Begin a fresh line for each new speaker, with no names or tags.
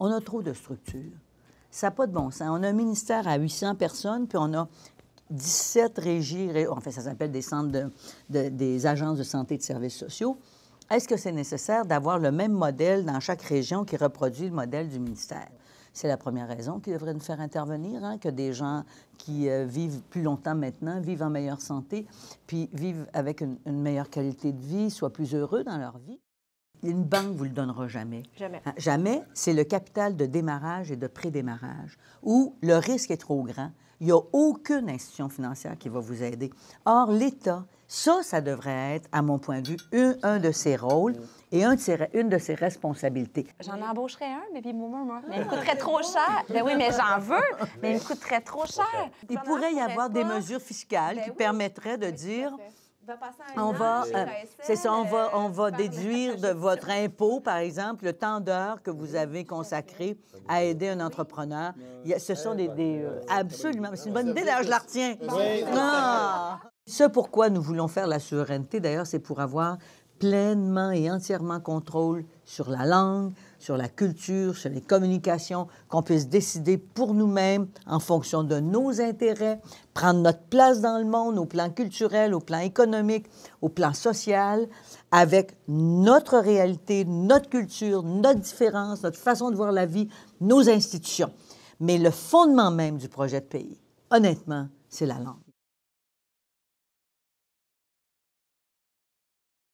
On a trop de structures. Ça n'a pas de bon sens. On a un ministère à 800 personnes, puis on a 17 régies, en fait, ça s'appelle des centres de, des agences de santé et de services sociaux. Est-ce que c'est nécessaire d'avoir le même modèle dans chaque région qui reproduit le modèle du ministère? C'est la première raison qui devrait nous faire intervenir, hein, que des gens qui euh, vivent plus longtemps maintenant, vivent en meilleure santé, puis vivent avec une, une meilleure qualité de vie, soient plus heureux dans leur vie. Une banque ne vous le donnera jamais. Jamais. Hein, jamais. C'est le capital de démarrage et de prédémarrage où le risque est trop grand. Il n'y a aucune institution financière qui va vous aider. Or, l'État, ça, ça devrait être, à mon point de vue, un, de ses rôles et un une de ses responsabilités. J'en embaucherai un, baby moi. Mais il me coûterait trop cher. Ben oui, mais j'en veux, mais il me coûterait trop cher. Il pourrait y avoir des mesures fiscales ben qui permettraient de dire on va, euh, C'est ça, on va, euh, on va déduire de votre impôt, par exemple, le temps d'heure que vous avez consacré à aider un entrepreneur. ce sont euh, des... absolument, c'est une bonne idée, d'ailleurs, je la retiens. Oui. Ah. Ce pourquoi nous voulons faire la souveraineté, d'ailleurs, c'est pour avoir pleinement et entièrement contrôle sur la langue, sur la culture, sur les communications, qu'on puisse décider pour nous-mêmes en fonction de nos intérêts, prendre notre place dans le monde au plan culturel, au plan économique, au plan social, avec notre réalité, notre culture, notre différence, notre façon de voir la vie, nos institutions. Mais le fondement même du projet de pays, honnêtement, c'est la langue.